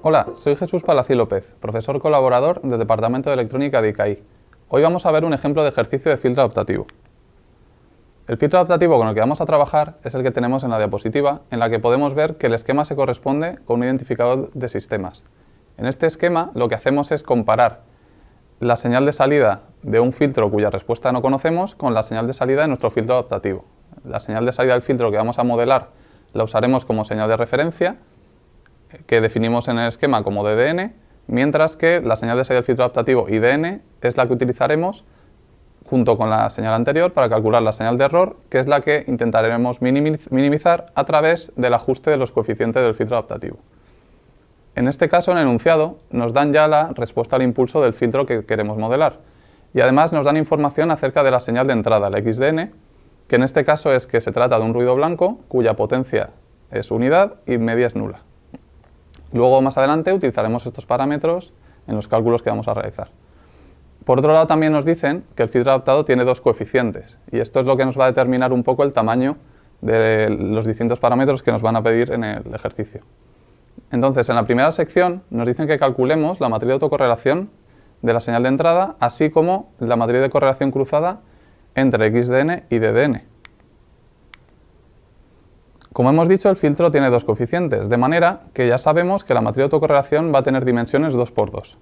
Hola, soy Jesús Palací López, profesor colaborador del Departamento de Electrónica de ICAI. Hoy vamos a ver un ejemplo de ejercicio de filtro adaptativo. El filtro adaptativo con el que vamos a trabajar es el que tenemos en la diapositiva, en la que podemos ver que el esquema se corresponde con un identificador de sistemas. En este esquema lo que hacemos es comparar la señal de salida de un filtro cuya respuesta no conocemos con la señal de salida de nuestro filtro adaptativo. La señal de salida del filtro que vamos a modelar la usaremos como señal de referencia que definimos en el esquema como DDN, mientras que la señal de salida del filtro adaptativo IDN es la que utilizaremos junto con la señal anterior para calcular la señal de error, que es la que intentaremos minimizar a través del ajuste de los coeficientes del filtro adaptativo. En este caso, en el enunciado, nos dan ya la respuesta al impulso del filtro que queremos modelar, y además nos dan información acerca de la señal de entrada, la XDN, que en este caso es que se trata de un ruido blanco cuya potencia es unidad y media es nula. Luego, más adelante, utilizaremos estos parámetros en los cálculos que vamos a realizar. Por otro lado, también nos dicen que el filtro adaptado tiene dos coeficientes, y esto es lo que nos va a determinar un poco el tamaño de los distintos parámetros que nos van a pedir en el ejercicio. Entonces, en la primera sección nos dicen que calculemos la matriz de autocorrelación de la señal de entrada, así como la matriz de correlación cruzada entre x n y d como hemos dicho, el filtro tiene dos coeficientes, de manera que ya sabemos que la matriz de autocorrelación va a tener dimensiones 2x2.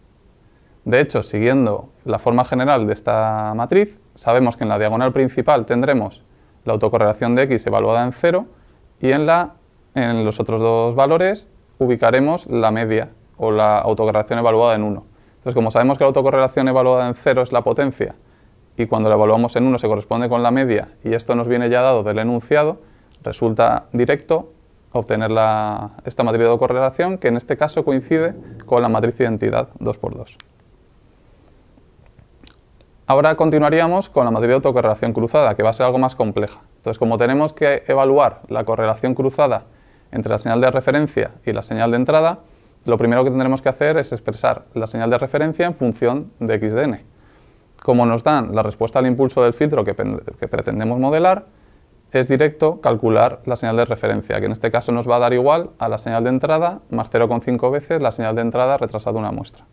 De hecho, siguiendo la forma general de esta matriz, sabemos que en la diagonal principal tendremos la autocorrelación de x evaluada en 0 y en, los otros dos valores ubicaremos la media o la autocorrelación evaluada en 1. Entonces, como sabemos que la autocorrelación evaluada en 0 es la potencia y cuando la evaluamos en 1 se corresponde con la media y esto nos viene ya dado del enunciado, Resulta directo obtener esta matriz de autocorrelación que en este caso coincide con la matriz de identidad 2x2. Ahora continuaríamos con la matriz de autocorrelación cruzada, que va a ser algo más compleja. Entonces, como tenemos que evaluar la correlación cruzada entre la señal de referencia y la señal de entrada, lo primero que tendremos que hacer es expresar la señal de referencia en función de xdn. Como nos dan la respuesta al impulso del filtro que pretendemos modelar, es directo calcular la señal de referencia, que en este caso nos va a dar igual a la señal de entrada más 0,5 veces la señal de entrada retrasada una muestra.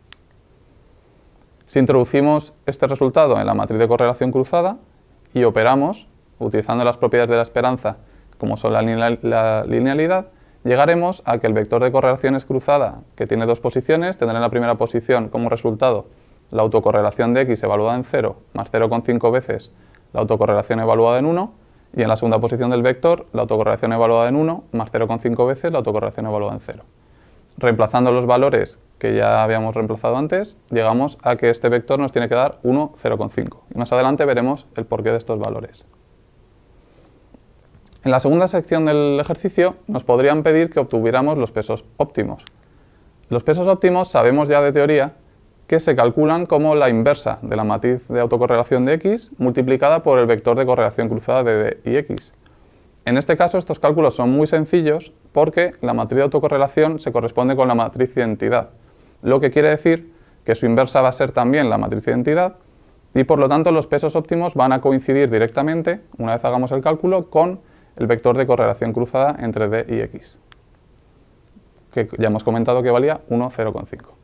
Si introducimos este resultado en la matriz de correlación cruzada y operamos, utilizando las propiedades de la esperanza como son la, linealidad, llegaremos a que el vector de correlaciones cruzada, que tiene dos posiciones, tendrá en la primera posición como resultado la autocorrelación de x evaluada en 0 más 0,5 veces la autocorrelación evaluada en 1, y en la segunda posición del vector, la autocorrelación evaluada en 1 más 0,5 veces la autocorrelación evaluada en 0. Reemplazando los valores que ya habíamos reemplazado antes, llegamos a que este vector nos tiene que dar 1, 0,5. Y más adelante veremos el porqué de estos valores. En la segunda sección del ejercicio nos podrían pedir que obtuviéramos los pesos óptimos. Los pesos óptimos sabemos ya de teoría se calculan como la inversa de la matriz de autocorrelación de x multiplicada por el vector de correlación cruzada de d y x. En este caso estos cálculos son muy sencillos porque la matriz de autocorrelación se corresponde con la matriz identidad, lo que quiere decir que su inversa va a ser también la matriz de identidad y por lo tanto los pesos óptimos van a coincidir directamente, una vez hagamos el cálculo, con el vector de correlación cruzada entre d y x, que ya hemos comentado que valía 1, 0,5.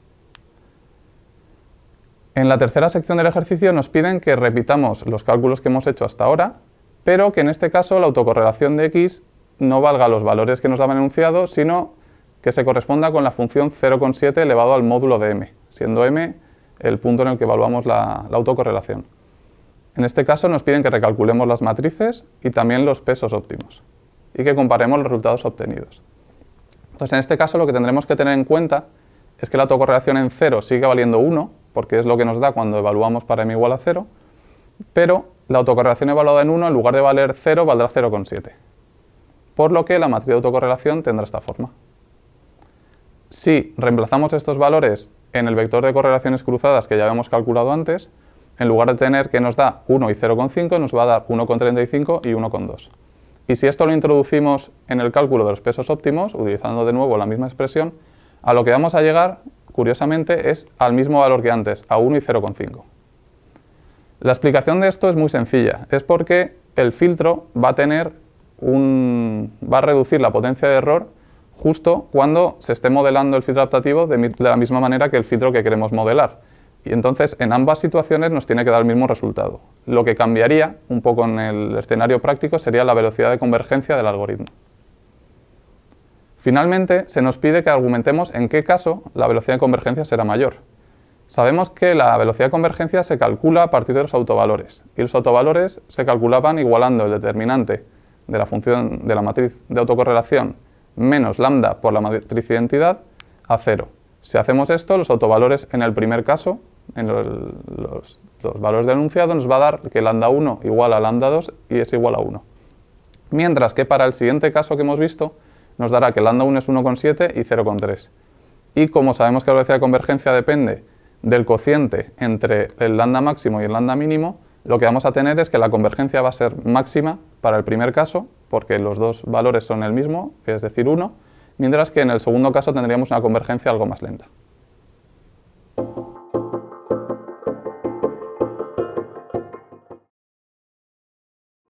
En la tercera sección del ejercicio nos piden que repitamos los cálculos que hemos hecho hasta ahora, pero que en este caso la autocorrelación de x no valga los valores que nos daban enunciado, sino que se corresponda con la función 0,7 elevado al módulo de m, siendo m el punto en el que evaluamos la, la autocorrelación. En este caso nos piden que recalculemos las matrices y también los pesos óptimos y que comparemos los resultados obtenidos. Entonces en este caso lo que tendremos que tener en cuenta es que la autocorrelación en 0 sigue valiendo 1 porque es lo que nos da cuando evaluamos para m igual a 0, pero la autocorrelación evaluada en 1, en lugar de valer 0, valdrá 0,7. Por lo que la matriz de autocorrelación tendrá esta forma. Si reemplazamos estos valores en el vector de correlaciones cruzadas que ya habíamos calculado antes, en lugar de tener que nos da 1 y 0,5, nos va a dar 1,35 y 1,2. Y si esto lo introducimos en el cálculo de los pesos óptimos, utilizando de nuevo la misma expresión, a lo que vamos a llegar curiosamente, es al mismo valor que antes, a 1 y 0,5. La explicación de esto es muy sencilla, es porque el filtro va a tener un... va a reducir la potencia de error justo cuando se esté modelando el filtro adaptativo de, de la misma manera que el filtro que queremos modelar. Y entonces en ambas situaciones nos tiene que dar el mismo resultado. Lo que cambiaría un poco en el escenario práctico sería la velocidad de convergencia del algoritmo. Finalmente, se nos pide que argumentemos en qué caso la velocidad de convergencia será mayor. Sabemos que la velocidad de convergencia se calcula a partir de los autovalores, y los autovalores se calculaban igualando el determinante de la función de la matriz de autocorrelación menos lambda por la matriz identidad a cero. Si hacemos esto, los autovalores en el primer caso, en los, valores del enunciado, nos va a dar que lambda 1 igual a lambda 2 y es igual a 1. Mientras que para el siguiente caso que hemos visto, nos dará que lambda 1 es 1,7 y 0,3. Y como sabemos que la velocidad de convergencia depende del cociente entre el lambda máximo y el lambda mínimo, lo que vamos a tener es que la convergencia va a ser máxima para el primer caso, porque los dos valores son el mismo, es decir, 1, mientras que en el segundo caso tendríamos una convergencia algo más lenta.